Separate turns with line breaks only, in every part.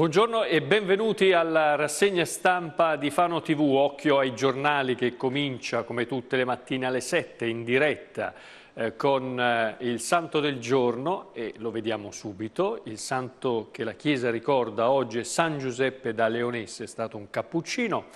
Buongiorno e benvenuti alla rassegna stampa di Fano TV, occhio ai giornali che comincia come tutte le mattine alle 7 in diretta eh, con eh, il santo del giorno e lo vediamo subito, il santo che la Chiesa ricorda oggi è San Giuseppe da Leonesse, è stato un cappuccino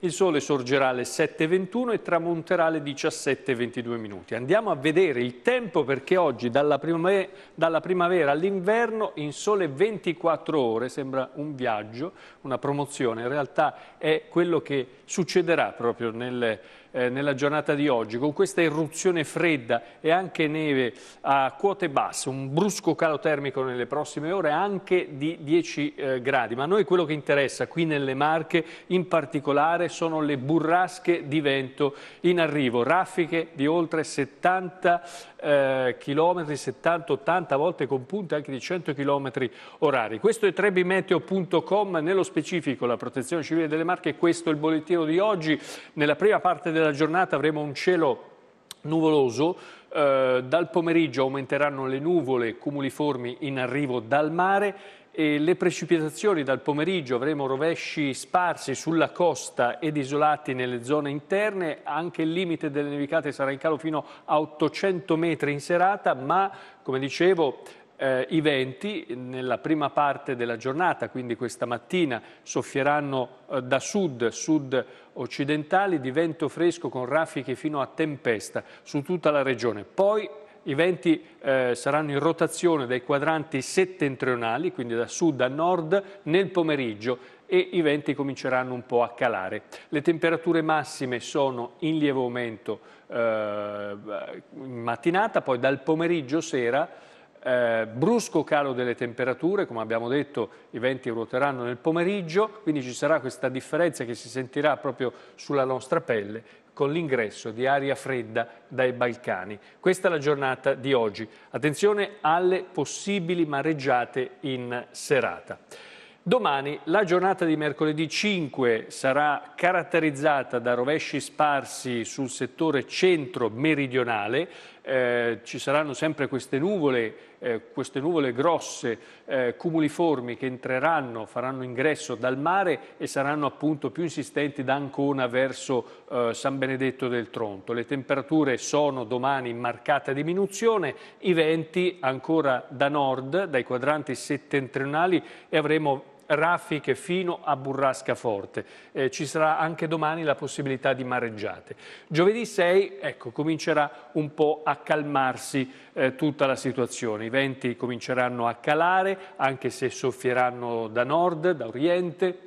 il sole sorgerà alle 7.21 e tramonterà alle 17.22 minuti. Andiamo a vedere il tempo perché oggi dalla primavera, dalla primavera all'inverno in sole 24 ore sembra un viaggio, una promozione. In realtà è quello che succederà proprio nel eh, nella giornata di oggi, con questa irruzione fredda e anche neve a quote basse, un brusco calo termico nelle prossime ore anche di 10 eh, gradi, ma a noi quello che interessa qui nelle Marche in particolare sono le burrasche di vento in arrivo, raffiche di oltre 70 eh, km, 70-80 volte con punte anche di 100 km orari. Questo è trebimeteo.com, nello specifico la Protezione Civile delle Marche, questo è il bollettino di oggi. Nella prima parte della della giornata avremo un cielo nuvoloso, eh, dal pomeriggio aumenteranno le nuvole cumuliformi in arrivo dal mare e le precipitazioni dal pomeriggio avremo rovesci sparsi sulla costa ed isolati nelle zone interne, anche il limite delle nevicate sarà in calo fino a 800 metri in serata, ma come dicevo eh, i venti nella prima parte della giornata, quindi questa mattina, soffieranno eh, da sud, sud occidentali, di vento fresco con raffiche fino a tempesta su tutta la regione. Poi i venti eh, saranno in rotazione dai quadranti settentrionali, quindi da sud a nord, nel pomeriggio e i venti cominceranno un po' a calare. Le temperature massime sono in lieve aumento eh, in mattinata, poi dal pomeriggio sera eh, brusco calo delle temperature, come abbiamo detto i venti ruoteranno nel pomeriggio, quindi ci sarà questa differenza che si sentirà proprio sulla nostra pelle con l'ingresso di aria fredda dai Balcani. Questa è la giornata di oggi. Attenzione alle possibili mareggiate in serata. Domani la giornata di mercoledì 5 sarà caratterizzata da rovesci sparsi sul settore centro-meridionale eh, ci saranno sempre queste nuvole, eh, queste nuvole grosse, eh, cumuliformi che entreranno, faranno ingresso dal mare e saranno appunto più insistenti da Ancona verso eh, San Benedetto del Tronto. Le temperature sono domani in marcata diminuzione, i venti ancora da nord, dai quadranti settentrionali e avremo raffiche fino a burrasca forte. Eh, ci sarà anche domani la possibilità di mareggiate. Giovedì 6 ecco, comincerà un po' a calmarsi eh, tutta la situazione. I venti cominceranno a calare, anche se soffieranno da nord, da oriente,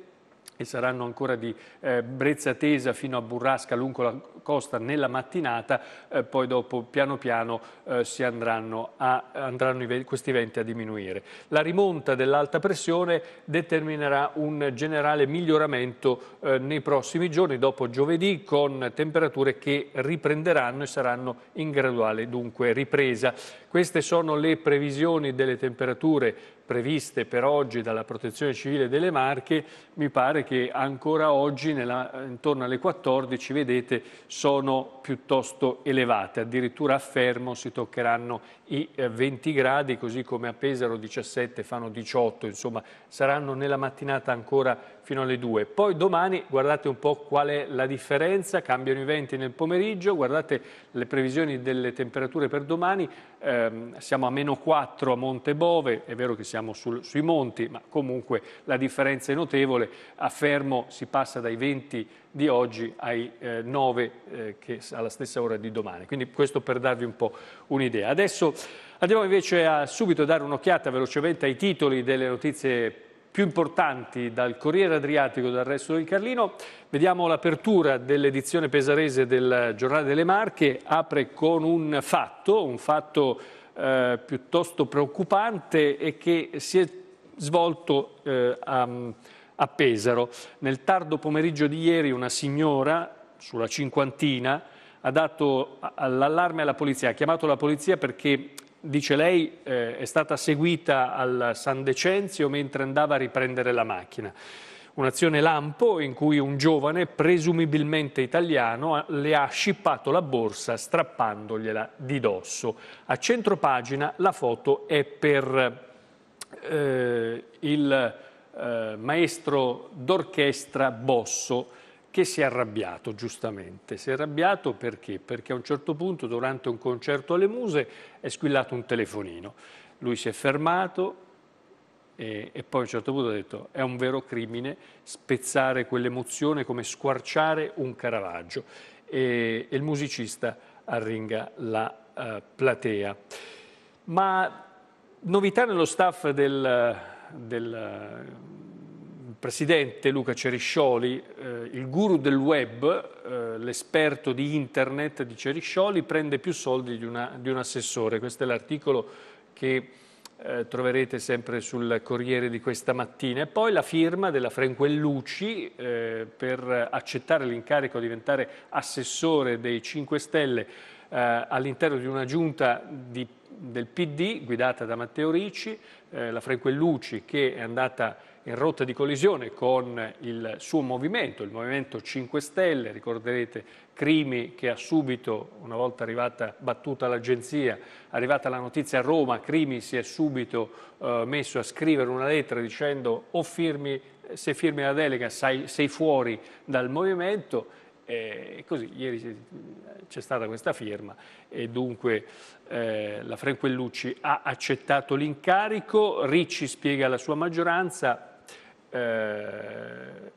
e saranno ancora di eh, brezza tesa fino a burrasca lungo la costa nella mattinata, eh, poi dopo piano piano eh, andranno, a, andranno i, questi venti a diminuire. La rimonta dell'alta pressione determinerà un generale miglioramento eh, nei prossimi giorni, dopo giovedì, con temperature che riprenderanno e saranno in graduale dunque ripresa. Queste sono le previsioni delle temperature previste per oggi dalla Protezione Civile delle Marche, mi pare che ancora oggi nella, intorno alle 14 vedete sono piuttosto elevate, addirittura a Fermo si toccheranno i 20 eh, gradi, così come a Pesaro 17 fanno 18, insomma saranno nella mattinata ancora fino alle 2. Poi domani guardate un po' qual è la differenza, cambiano i venti nel pomeriggio, guardate le previsioni delle temperature per domani, eh, siamo a meno 4 a Monte Bove, è vero che siamo sul, sui monti, ma comunque la differenza è notevole, a Fermo si passa dai 20 di oggi ai eh, 9 eh, che alla stessa ora di domani, quindi questo per darvi un po' un'idea. Adesso andiamo invece a subito dare un'occhiata velocemente ai titoli delle notizie più importanti dal Corriere Adriatico e dal resto del Carlino. Vediamo l'apertura dell'edizione pesarese del Giornale delle Marche, apre con un fatto, un fatto eh, piuttosto preoccupante e che si è svolto eh, a, a Pesaro. Nel tardo pomeriggio di ieri una signora, sulla cinquantina, ha dato l'allarme alla polizia, ha chiamato la polizia perché dice lei, eh, è stata seguita al San Decenzio mentre andava a riprendere la macchina. Un'azione lampo in cui un giovane, presumibilmente italiano, le ha scippato la borsa strappandogliela di dosso. A centro pagina la foto è per eh, il eh, maestro d'orchestra Bosso, che si è arrabbiato giustamente. Si è arrabbiato perché? Perché a un certo punto durante un concerto alle Muse è squillato un telefonino. Lui si è fermato e, e poi a un certo punto ha detto è un vero crimine spezzare quell'emozione come squarciare un Caravaggio. E, e il musicista arringa la uh, platea. Ma novità nello staff del, del presidente Luca Ceriscioli, eh, il guru del web, eh, l'esperto di internet di Ceriscioli, prende più soldi di, una, di un assessore. Questo è l'articolo che eh, troverete sempre sul Corriere di questa mattina. E poi la firma della Frenquellucci eh, per accettare l'incarico di diventare assessore dei 5 Stelle eh, all'interno di una giunta di, del PD guidata da Matteo Ricci, eh, la Frenquellucci che è andata in rotta di collisione con il suo movimento, il Movimento 5 Stelle, ricorderete Crimi che ha subito, una volta arrivata, battuta l'agenzia, arrivata la notizia a Roma, Crimi si è subito eh, messo a scrivere una lettera dicendo o firmi, se firmi la delega sei, sei fuori dal movimento e così, ieri c'è stata questa firma e dunque eh, la Franquellucci ha accettato l'incarico, Ricci spiega la sua maggioranza, eh,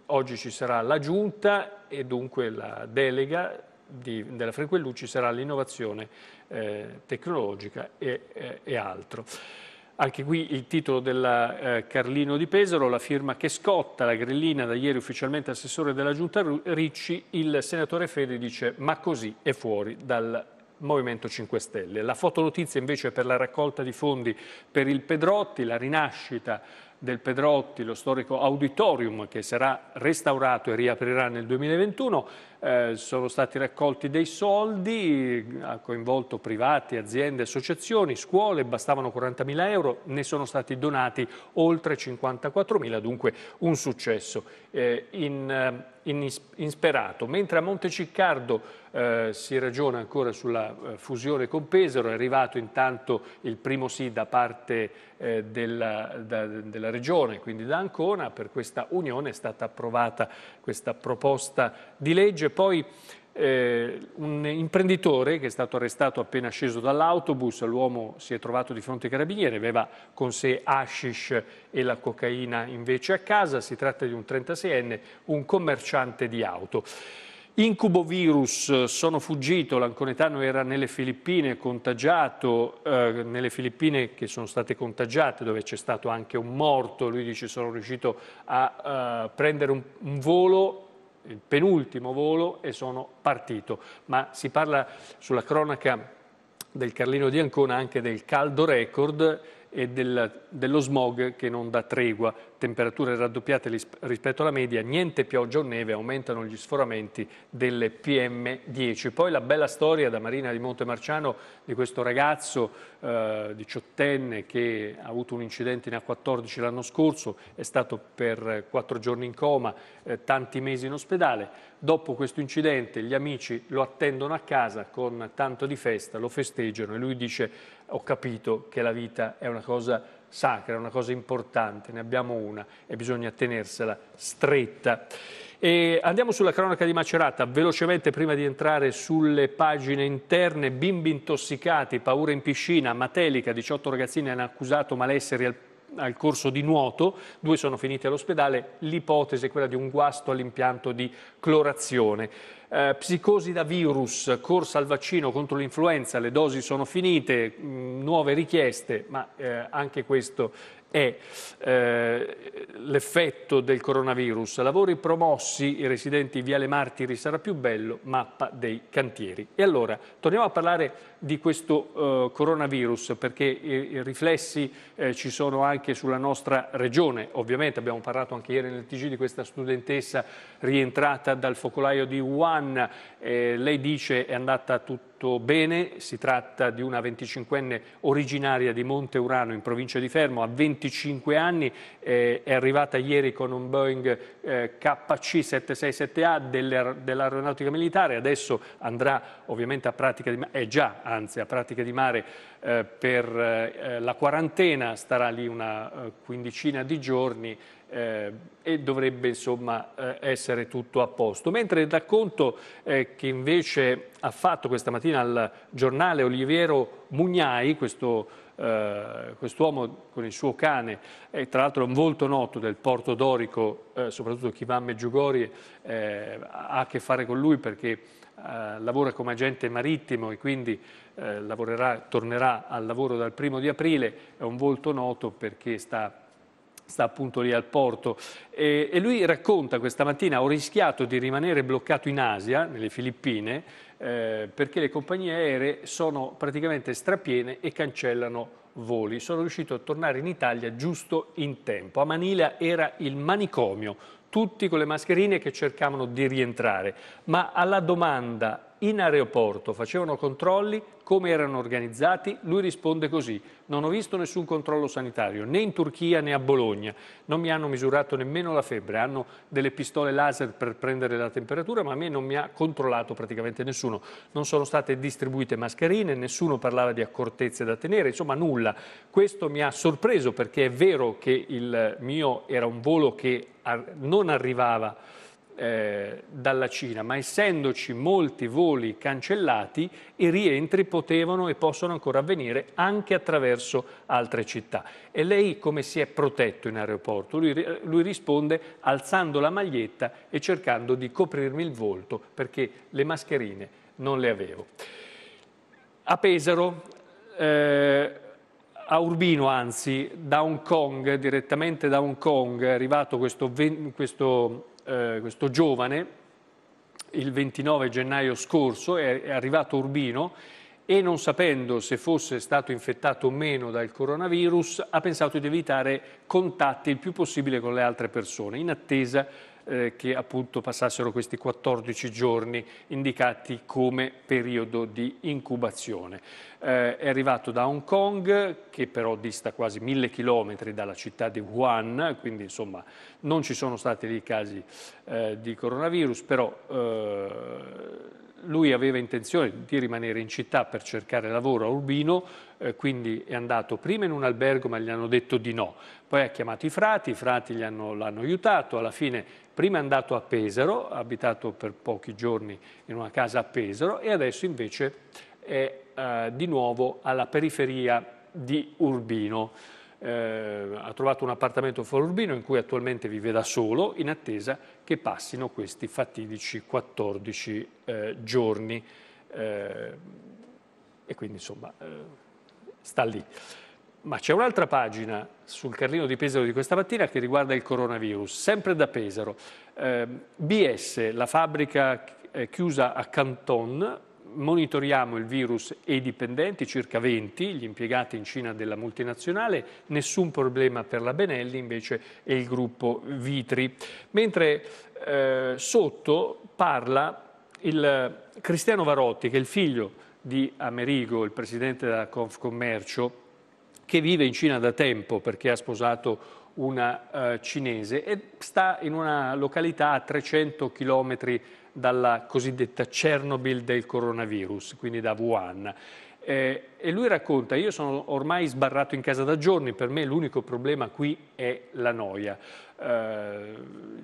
oggi ci sarà la giunta e dunque la delega di, della Frequellucci sarà l'innovazione eh, tecnologica e, eh, e, altro. Anche qui il titolo della eh, Carlino di Pesaro, la firma che scotta, la grillina da ieri ufficialmente assessore della giunta Ricci, il senatore Fede dice ma così è fuori dal Movimento 5 Stelle. La fotonotizia invece è per la raccolta di fondi per il Pedrotti, la rinascita del Pedrotti, lo storico auditorium che sarà restaurato e riaprirà nel 2021. Eh, sono stati raccolti dei soldi, ha coinvolto privati, aziende, associazioni, scuole, bastavano 40.000 euro, ne sono stati donati oltre 54.000, dunque un successo eh, in, eh, in, insperato. Mentre a Monteciccardo eh, si ragiona ancora sulla eh, fusione con Pesaro, è arrivato intanto il primo sì da parte eh, della, da, della, Regione, quindi da Ancona, per questa unione è stata approvata questa proposta di legge. Poi eh, un imprenditore che è stato arrestato appena sceso dall'autobus, l'uomo si è trovato di fronte ai carabinieri, aveva con sé hashish e la cocaina invece a casa, si tratta di un 36enne, un commerciante di auto. Incubo virus, eh, sono fuggito, l'anconetano era nelle Filippine, contagiato, eh, nelle Filippine che sono state contagiate, dove c'è stato anche un morto, lui dice sono riuscito a eh, prendere un, un volo il penultimo volo e sono partito. Ma si parla sulla cronaca del Carlino di Ancona anche del caldo record e del, dello smog che non dà tregua temperature raddoppiate rispetto alla media, niente pioggia o neve, aumentano gli sforamenti delle PM10. Poi la bella storia da Marina di Montemarciano di questo ragazzo eh, diciottenne che ha avuto un incidente in A14 l'anno scorso, è stato per quattro giorni in coma, eh, tanti mesi in ospedale. Dopo questo incidente gli amici lo attendono a casa con tanto di festa, lo festeggiano e lui dice ho capito che la vita è una cosa sacra, una cosa importante, ne abbiamo una e bisogna tenersela stretta. E andiamo sulla cronaca di Macerata, velocemente prima di entrare sulle pagine interne, bimbi intossicati, paura in piscina, Matelica, 18 ragazzini hanno accusato malessere al al corso di nuoto, due sono finiti all'ospedale, l'ipotesi è quella di un guasto all'impianto di clorazione. Eh, psicosi da virus, corsa al vaccino contro l'influenza, le dosi sono finite, mh, mm, nuove richieste, ma eh, anche questo è eh, l'effetto del coronavirus. Lavori promossi, i residenti in Viale Martiri sarà più bello, mappa dei cantieri. E allora, torniamo a parlare di questo eh, coronavirus, perché i, eh, i riflessi eh, ci sono anche sulla nostra regione. Ovviamente abbiamo parlato anche ieri nel TG di questa studentessa rientrata dal focolaio di Wuhan. Eh, lei dice è andata tutta fatto bene, si tratta di una 25enne originaria di Monte Urano in provincia di Fermo, a 25 anni eh, è arrivata ieri con un Boeing eh, KC767A dell'aeronautica militare, adesso andrà ovviamente a pratica di mare, è già anzi a pratica di mare eh, per eh, eh, la quarantena, starà lì una eh, quindicina di giorni eh, e dovrebbe insomma eh, essere tutto a posto. Mentre il racconto eh, che invece ha fatto questa mattina Berlusconi al giornale Oliviero Mugnai, questo eh, quest'uomo con il suo cane, e tra l'altro è un volto noto del porto dorico, eh, soprattutto chi va a Meggiugorie eh, ha a che fare con lui perché eh, lavora come agente marittimo e quindi eh, lavorerà, tornerà al lavoro dal primo di aprile, è un volto noto perché sta sta appunto lì al porto, e, e, lui racconta questa mattina ho rischiato di rimanere bloccato in Asia, nelle Filippine, eh, perché le compagnie aeree sono praticamente strapiene e cancellano voli. Sono riuscito a tornare in Italia giusto in tempo. A Manila era il manicomio, tutti con le mascherine che cercavano di rientrare, ma alla domanda in aeroporto facevano controlli, come erano organizzati, lui risponde così, non ho visto nessun controllo sanitario, né in Turchia né a Bologna, non mi hanno misurato nemmeno la febbre, hanno delle pistole laser per prendere la temperatura, ma a me non mi ha controllato praticamente nessuno, non sono state distribuite mascherine, nessuno parlava di accortezze da tenere, insomma nulla. Questo mi ha sorpreso perché è vero che il mio era un volo che non arrivava eh, dalla Cina, ma essendoci molti voli cancellati, i rientri potevano e possono ancora avvenire anche attraverso altre città. E lei come si è protetto in aeroporto? Lui, lui risponde alzando la maglietta e cercando di coprirmi il volto perché le mascherine non le avevo. A Pesaro, eh, a Urbino anzi, da Hong Kong, direttamente da Hong Kong, è arrivato questo, questo eh, questo giovane il 29 gennaio scorso, è arrivato a Urbino e non sapendo se fosse stato infettato o meno dal coronavirus ha pensato di evitare contatti il più possibile con le altre persone in attesa eh, che appunto passassero questi 14 giorni indicati come periodo di incubazione. Eh, è arrivato da Hong Kong, che però dista quasi mille chilometri dalla città di Wuhan, quindi insomma non ci sono stati dei casi eh, di coronavirus, però eh, lui aveva intenzione di rimanere in città per cercare lavoro a Urbino, eh, quindi è andato prima in un albergo ma gli hanno detto di no, poi ha chiamato i frati, i frati l'hanno aiutato, alla fine prima è andato a Pesaro, ha abitato per pochi giorni in una casa a Pesaro e adesso invece è eh, di nuovo alla periferia di Urbino eh, ha trovato un appartamento forurbino in cui attualmente vive da solo in attesa che passino questi fatidici 14 eh, giorni eh, e quindi insomma eh, sta lì. Ma c'è un'altra pagina sul Carlino di Pesaro di questa mattina che riguarda il coronavirus, sempre da Pesaro. Eh, BS, la fabbrica eh, chiusa a Canton, monitoriamo il virus e i dipendenti, circa 20, gli impiegati in Cina della multinazionale, nessun problema per la Benelli, invece e il gruppo Vitri. Mentre eh, sotto parla il Cristiano Varotti, che è il figlio di Amerigo, il presidente della Confcommercio, che vive in Cina da tempo perché ha sposato una eh, cinese e sta in una località a 300 km dalla cosiddetta Chernobyl del coronavirus, quindi da Wuhan. Eh, e lui racconta, io sono ormai sbarrato in casa da giorni, per me l'unico problema qui è la noia. Eh,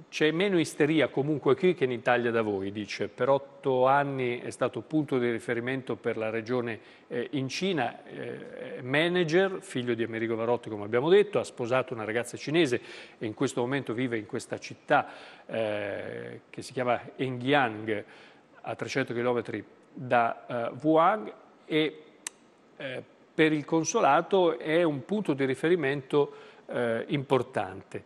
c'è meno isteria comunque qui che in Italia da voi, dice. Per otto anni è stato punto di riferimento per la regione eh, in Cina, eh, manager, figlio di Amerigo Varotti come abbiamo detto, ha sposato una ragazza cinese e in questo momento vive in questa città eh, che si chiama Engyang, a 300 km da eh, Wuhan e eh, per il consolato è un punto di riferimento eh, importante.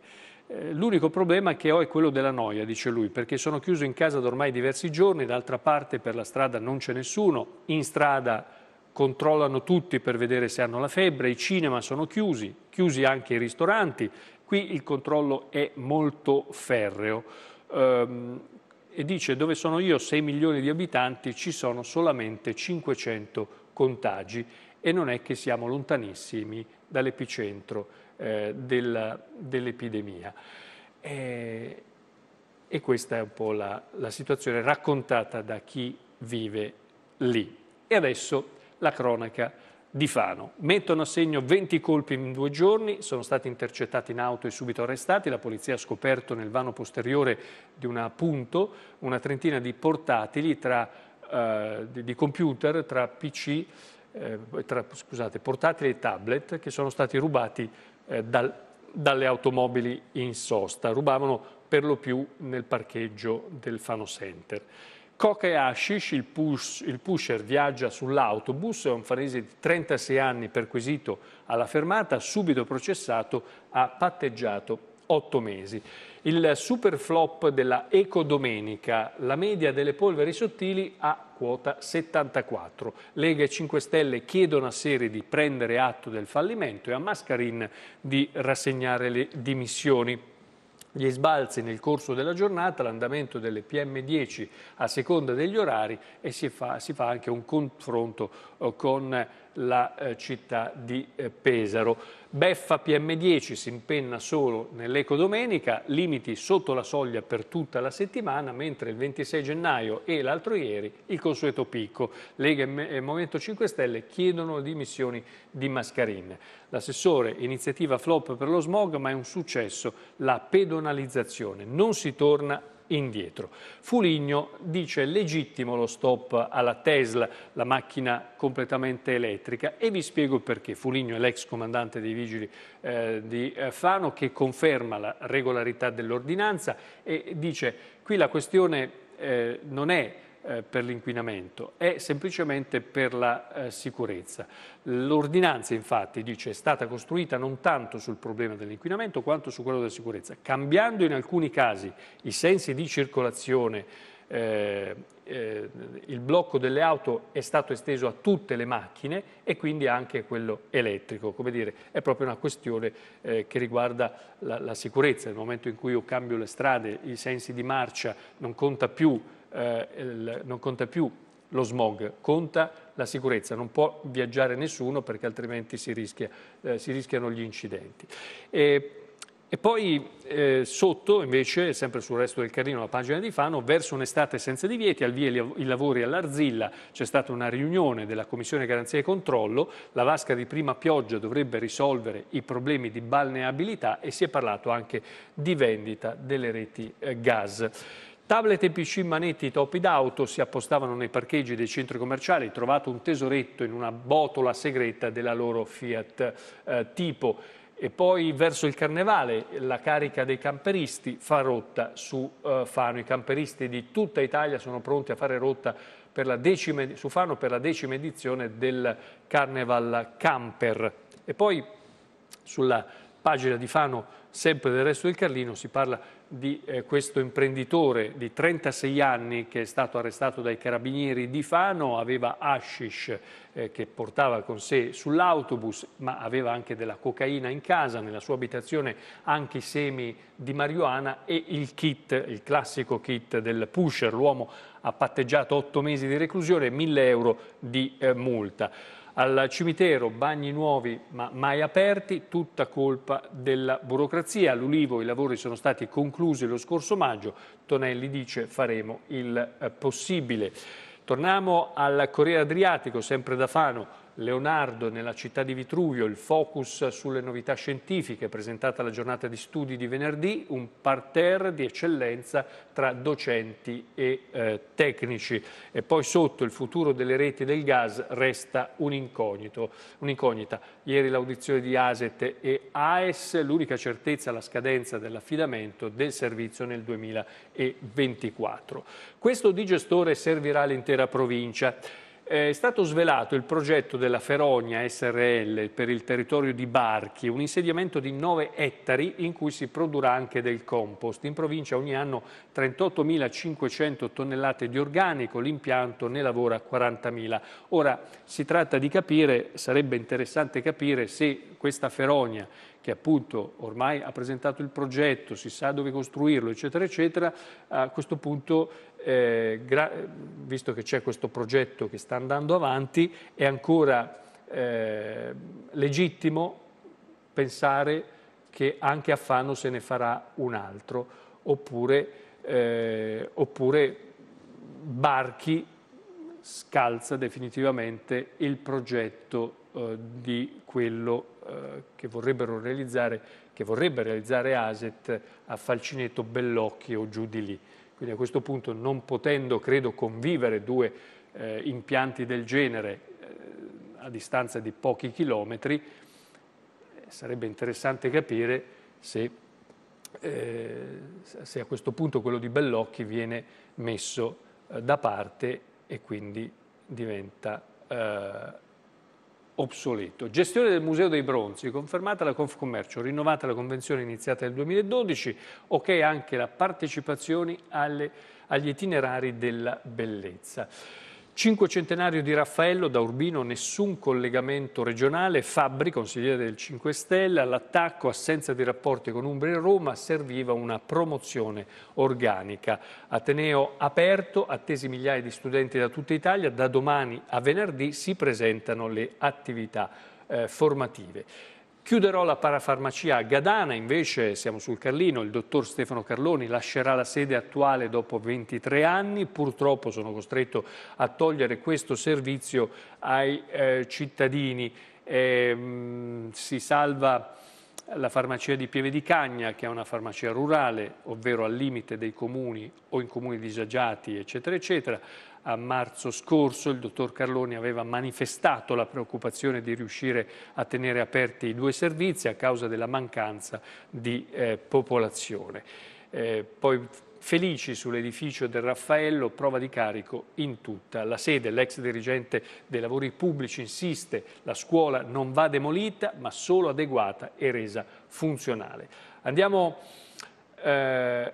Eh, l'unico problema che ho è quello della noia, dice lui, perché sono chiuso in casa da ormai diversi giorni, d'altra parte per la strada non c'è nessuno, in strada controllano tutti per vedere se hanno la febbre, i cinema sono chiusi, chiusi anche i ristoranti, qui il controllo è molto ferreo. Ehm, e dice dove sono io 6 milioni di abitanti ci sono solamente 500 contagi e non è che siamo lontanissimi dall'epicentro eh, dell'epidemia. e, eh, e, questa è un po' la, la situazione raccontata da chi vive lì. E adesso la cronaca di Fano. Mettono a segno 20 colpi in due giorni, sono stati intercettati in auto e subito arrestati. La polizia ha scoperto nel vano posteriore di un punto una trentina di portatili tra eh, di, di, computer tra PC, eh, tra, scusate, portatili e tablet che sono stati rubati eh, dal, dalle automobili in sosta. Rubavano per lo più nel parcheggio del Fano Center. Coca e Ashish, il, push, il, pusher, viaggia sull'autobus, è un farese di 36 anni perquisito alla fermata, subito processato, ha patteggiato otto mesi. Il super flop della Ecodomenica, la media delle polveri sottili a quota 74. Lega e 5 Stelle chiedono a Seri di prendere atto del fallimento e a Mascarin di rassegnare le dimissioni. Gli sbalzi nel corso della giornata, l'andamento delle PM10 a seconda degli orari e si fa, si fa anche un confronto eh, con la eh, città di eh, Pesaro. Beffa PM10 si impenna solo nell'ecodomenica, limiti sotto la soglia per tutta la settimana, mentre il 26 gennaio e l'altro ieri il consueto picco. Lega e Movimento 5 Stelle chiedono dimissioni di Mascarin. L'assessore iniziativa flop per lo smog, ma è un successo la pedonalizzazione. Non si torna indietro. Fuligno dice legittimo lo stop alla Tesla, la macchina completamente elettrica e vi spiego perché. Fuligno è l'ex comandante dei vigili eh, di eh, Fano che conferma la regolarità dell'ordinanza e dice qui la questione eh, non è eh, per l'inquinamento, è semplicemente per la eh, sicurezza. L'ordinanza infatti dice è stata costruita non tanto sul problema dell'inquinamento quanto su quello della sicurezza, cambiando in alcuni casi i sensi di circolazione eh, eh, il blocco delle auto è stato esteso a tutte le macchine e quindi anche quello elettrico. Come dire, è proprio una questione eh, che riguarda la, la sicurezza. Nel momento in cui io cambio le strade, i sensi di marcia non conta più eh, il, non conta più lo smog, conta la sicurezza, non può viaggiare nessuno perché altrimenti si, rischia, eh, si rischiano gli incidenti. E, e poi eh, sotto, invece, sempre sul resto del Carlino, la pagina di Fano, verso un'estate senza divieti, al via i lavori all'Arzilla, c'è stata una riunione della Commissione Garanzia e Controllo, la vasca di prima pioggia dovrebbe risolvere i problemi di balneabilità e si è parlato anche di vendita delle reti eh, gas. Tablet e PC manetti topi d'auto si appostavano nei parcheggi dei centri commerciali, trovato un tesoretto in una botola segreta della loro Fiat eh, tipo. E poi verso il carnevale la carica dei camperisti fa rotta su eh, Fano. I camperisti di tutta Italia sono pronti a fare rotta decima, su Fano per la decima edizione del Carneval Camper. E poi sulla pagina di Fano, sempre del resto del Carlino, si parla di eh, questo imprenditore di 36 anni che è stato arrestato dai carabinieri di Fano, aveva hashish eh, che portava con sé sull'autobus, ma aveva anche della cocaina in casa, nella sua abitazione anche i semi di marijuana e il kit, il classico kit del pusher. L'uomo ha patteggiato 8 mesi di reclusione e 1000 euro di eh, multa. Al cimitero bagni nuovi ma mai aperti, tutta colpa della burocrazia. All'Ulivo i lavori sono stati conclusi lo scorso maggio, Tonelli dice faremo il eh, possibile. Torniamo al Corriere Adriatico, sempre da Fano. Leonardo nella città di Vitruvio, il focus sulle novità scientifiche, presentata alla giornata di studi di venerdì, un parterre di eccellenza tra docenti e eh, tecnici. E poi sotto il futuro delle reti del gas resta un'incognita. Ieri l'audizione di ASET e AES, l'unica certezza alla scadenza dell'affidamento del servizio nel 2024. Questo digestore servirà l'intera provincia. Eh, è stato svelato il progetto della Ferogna SRL per il territorio di Barchi, un insediamento di 9 ettari in cui si produrrà anche del compost. In provincia ogni anno 38.500 tonnellate di organico, l'impianto ne lavora 40.000. Ora si tratta di capire, sarebbe interessante capire se questa Ferogna che appunto ormai ha presentato il progetto, si sa dove costruirlo, eccetera, eccetera, a questo punto, eh, visto che c'è questo progetto che sta andando avanti, è ancora eh, legittimo pensare che anche a Fano se ne farà un altro, oppure, eh, oppure Barchi scalza definitivamente il progetto eh, di quello eh, che, vorrebbero realizzare, che vorrebbe realizzare Aset a Falcinetto, Bellocchi o giù di lì. Quindi a questo punto non potendo, credo, convivere due eh, impianti del genere eh, a distanza di pochi chilometri, eh, sarebbe interessante capire se, se a questo punto quello di Bellocchi viene messo da parte e quindi diventa obsoleto. Gestione del Museo dei Bronzi, confermata la Confcommercio, rinnovata la convenzione iniziata nel 2012, ok anche la partecipazione alle, agli itinerari della bellezza. Cinquecentenario di Raffaello, da Urbino nessun collegamento regionale, Fabbri, consigliere del 5 Stelle, all'attacco, assenza di rapporti con Umbria e Roma, serviva una promozione organica. Ateneo aperto, attesi migliaia di studenti da tutta Italia, da domani a venerdì si presentano le attività eh, formative. Chiuderò la parafarmacia a Gadana, invece siamo sul Carlino, il dottor Stefano Carloni lascerà la sede attuale dopo 23 anni, purtroppo sono costretto a togliere questo servizio ai eh, cittadini. Eh, mh, si salva la farmacia di Pieve di Cagna, che è una farmacia rurale, ovvero al limite dei comuni o in comuni disagiati, eccetera, eccetera a marzo scorso il dottor Carloni aveva manifestato la preoccupazione di riuscire a tenere aperti i due servizi a causa della mancanza di eh, popolazione. Eh, poi felici sull'edificio del Raffaello, prova di carico in tutta la sede. L'ex dirigente dei lavori pubblici insiste, la scuola non va demolita ma solo adeguata e resa funzionale. Andiamo eh,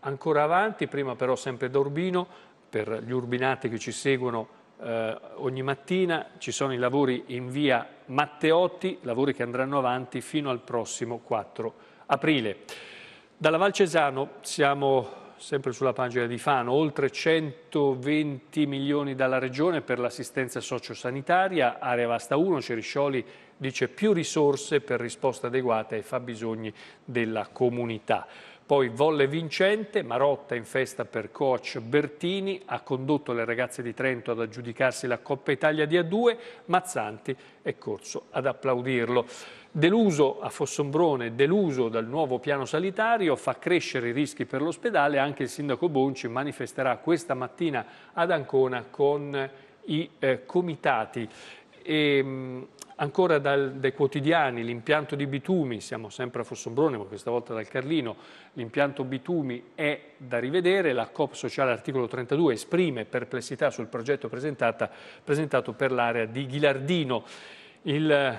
ancora avanti, prima però sempre da Urbino, per gli urbinati che ci seguono eh, ogni mattina, ci sono i lavori in via Matteotti, lavori che andranno avanti fino al prossimo 4 aprile. Dalla Val Cesano siamo sempre sulla pagina di Fano, oltre 120 milioni dalla Regione per l'assistenza sociosanitaria, area vasta 1, Ceriscioli dice più risorse per risposte adeguate ai fabbisogni della comunità. Poi volle vincente, Marotta in festa per coach Bertini, ha condotto le ragazze di Trento ad aggiudicarsi la Coppa Italia di A2, Mazzanti è corso ad applaudirlo. Deluso a Fossombrone, deluso dal nuovo piano sanitario, fa crescere i rischi per l'ospedale, anche il sindaco Bonci manifesterà questa mattina ad Ancona con i eh, comitati. E, ancora dal, dai quotidiani l'impianto di Bitumi, siamo sempre a Fossombrone ma questa volta dal Carlino, l'impianto Bitumi è da rivedere, la COP sociale articolo 32 esprime perplessità sul progetto presentato per l'area di Ghilardino. Il eh,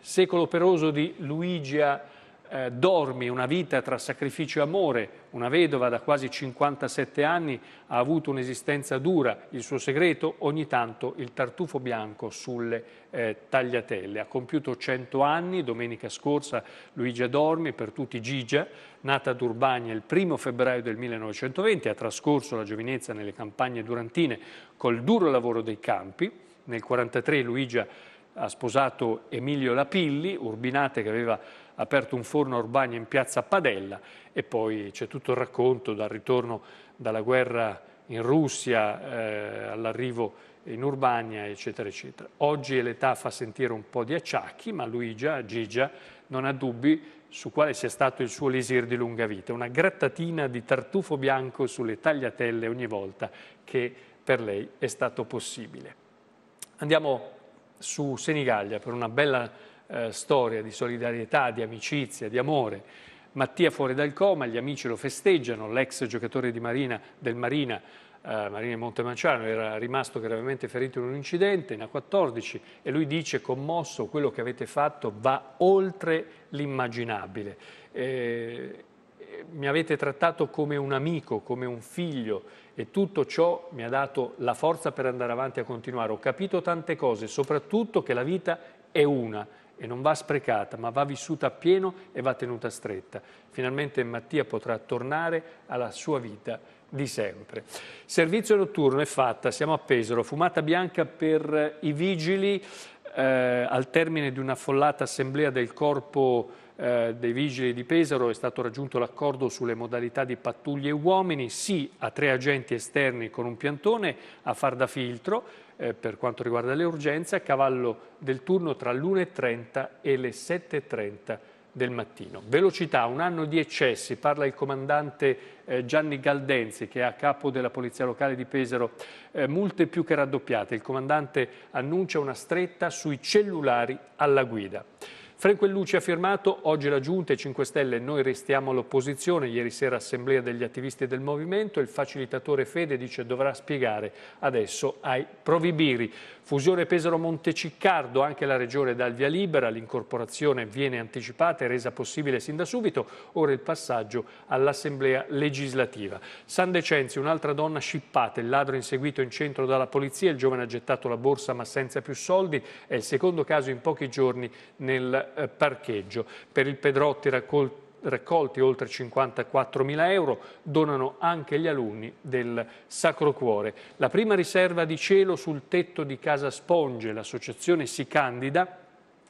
secolo peroso di Luigia eh, dormi una vita tra sacrificio e amore, una vedova da quasi 57 anni ha avuto un'esistenza dura, il suo segreto ogni tanto il tartufo bianco sulle eh, tagliatelle. Ha compiuto 100 anni, domenica scorsa Luigia Dormi, per tutti Gigia, nata ad Urbania il 1 febbraio del 1920, ha trascorso la giovinezza nelle campagne durantine col duro lavoro dei campi. Nel 1943 Luigia ha sposato Emilio Lapilli, Urbinate che aveva aperto un forno a Urbania in piazza Padella e poi c'è tutto il racconto dal ritorno dalla guerra in Russia eh, all'arrivo in Urbania, eccetera, eccetera. Oggi l'età fa sentire un po' di acciacchi, ma Luigia, Gigia, non ha dubbi su quale sia stato il suo lisir di lunga vita, una grattatina di tartufo bianco sulle tagliatelle ogni volta che per lei è stato possibile. Andiamo su Senigallia per una bella eh, storia di solidarietà, di amicizia, di amore. Mattia fuori dal coma, gli amici lo festeggiano, l'ex giocatore di Marina, del Marina eh, Marina Montemanciano era rimasto gravemente ferito in un incidente in A14 e lui dice commosso quello che avete fatto va oltre l'immaginabile. Eh, eh, mi avete trattato come un amico, come un figlio e tutto ciò mi ha dato la forza per andare avanti a continuare. Ho capito tante cose, soprattutto che la vita è una e non va sprecata, ma va vissuta appieno e va tenuta stretta. Finalmente Mattia potrà tornare alla sua vita di sempre. Servizio notturno è fatta, siamo a Pesaro, fumata bianca per i vigili eh, al termine di una affollata assemblea del corpo eh, dei vigili di Pesaro è stato raggiunto l'accordo sulle modalità di pattuglie uomini, sì a tre agenti esterni con un piantone a far da filtro eh, per quanto riguarda le urgenze a cavallo del turno tra l'1.30 e le 7.30 del mattino. Velocità, un anno di eccessi, parla il comandante eh, Gianni Galdenzi che è a capo della Polizia Locale di Pesaro, eh, multe più che raddoppiate. Il comandante annuncia una stretta sui cellulari alla guida. Frequellucci ha firmato oggi la Giunta e 5 Stelle noi restiamo all'opposizione, ieri sera assemblea degli attivisti del movimento, il facilitatore Fede dice dovrà spiegare adesso ai provibiri. Fusione Pesaro-Monteciccardo, anche la regione dà il via libera, l'incorporazione viene anticipata e resa possibile sin da subito, ora il passaggio all'assemblea legislativa. San Decenzi, un'altra donna scippata, il ladro inseguito in centro dalla polizia, il giovane ha gettato la borsa ma senza più soldi, è il secondo caso in pochi giorni nel eh, parcheggio. Per il Pedrotti raccolti oltre 54.000 euro, donano anche gli alunni del Sacro Cuore. La prima riserva di cielo sul tetto di Casa Sponge, l'associazione si candida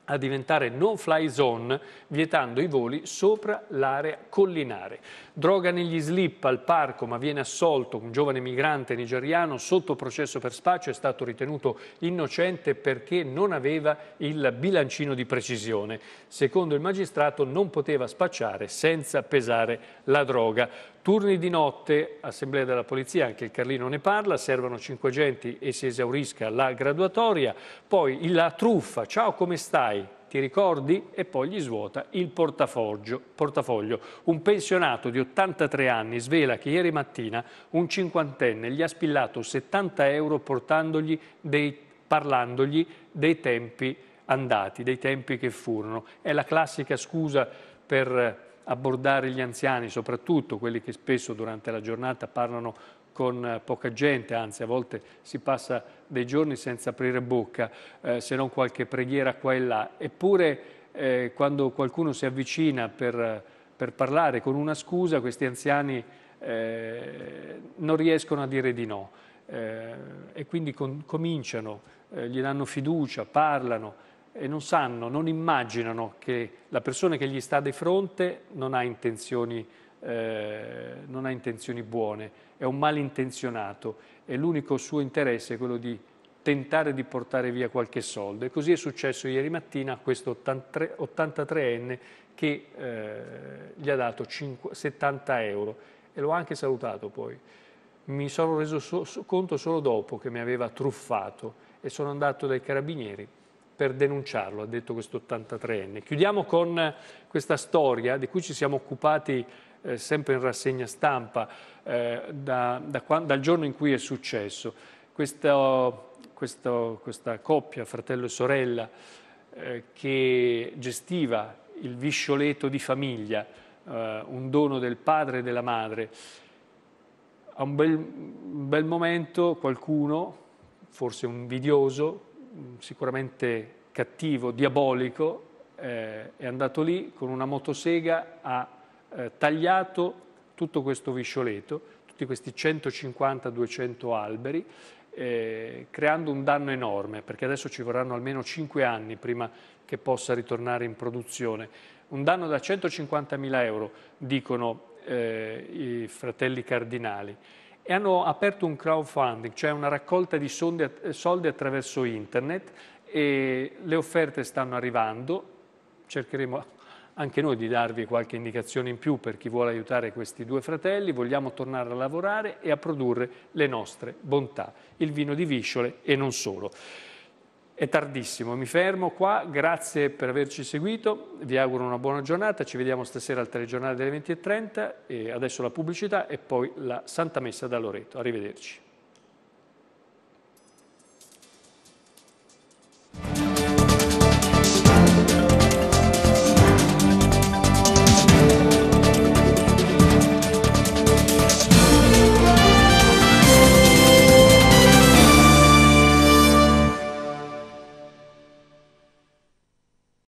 a diventare no-fly zone, vietando i voli sopra l'area collinare. Droga negli slip al parco, ma viene assolto un giovane migrante nigeriano sotto processo per spaccio, è stato ritenuto innocente perché non aveva il bilancino di precisione. Secondo il magistrato non poteva spacciare senza pesare la droga. Turni di notte, assemblea della polizia, anche il Carlino ne parla, servono cinque agenti e si esaurisca la graduatoria, poi la truffa, ciao come stai? Ti ricordi? E poi gli svuota il portafoglio. portafoglio. Un pensionato di 83 anni svela che ieri mattina un cinquantenne gli ha spillato 70 euro dei, parlandogli dei tempi andati, dei tempi che furono. È la classica scusa per abbordare gli anziani, soprattutto quelli che spesso durante la giornata parlano con eh, poca gente, anzi a volte si passa dei giorni senza aprire bocca, eh, se non qualche preghiera qua e là. Eppure eh, quando qualcuno si avvicina per, per, parlare con una scusa, questi anziani eh, non riescono a dire di no eh, e quindi con, cominciano, eh, gli danno fiducia, parlano e non sanno, non immaginano che la persona che gli sta di fronte non ha intenzioni, eh, non ha intenzioni buone, è un malintenzionato e l'unico suo interesse è quello di tentare di portare via qualche soldo. E così è successo ieri mattina a questo 83enne che eh, gli ha dato 50, 70 euro e l'ho anche salutato poi. Mi sono reso so, so, conto solo dopo che mi aveva truffato e sono andato dai carabinieri per denunciarlo, ha detto questo 83enne. Chiudiamo con questa storia di cui ci siamo occupati eh, sempre in rassegna stampa eh, da, da, dal giorno in cui è successo. Questo, questo, questa coppia, fratello e sorella, eh, che gestiva il viscioleto di famiglia, eh, un dono del padre e della madre, a un bel, un bel momento qualcuno, forse un invidioso, Mm, sicuramente cattivo, diabolico, eh, è andato lì con una motosega, ha eh, tagliato tutto questo viscioleto, tutti questi 150-200 alberi, eh, creando un danno enorme, perché adesso ci vorranno almeno 5 anni prima che possa ritornare in produzione. Un danno da 150 mila euro, dicono eh, i fratelli cardinali e hanno aperto un crowdfunding, cioè una raccolta di soldi attraverso internet e le offerte stanno arrivando, cercheremo anche noi di darvi qualche indicazione in più per chi vuole aiutare questi due fratelli, vogliamo tornare a lavorare e a produrre le nostre bontà, il vino di Visciole e non solo. È tardissimo, mi fermo qua, grazie per averci seguito, vi auguro una buona giornata, ci vediamo stasera al telegiornale delle 20.30 e adesso la pubblicità e poi la Santa Messa da Loreto. Arrivederci.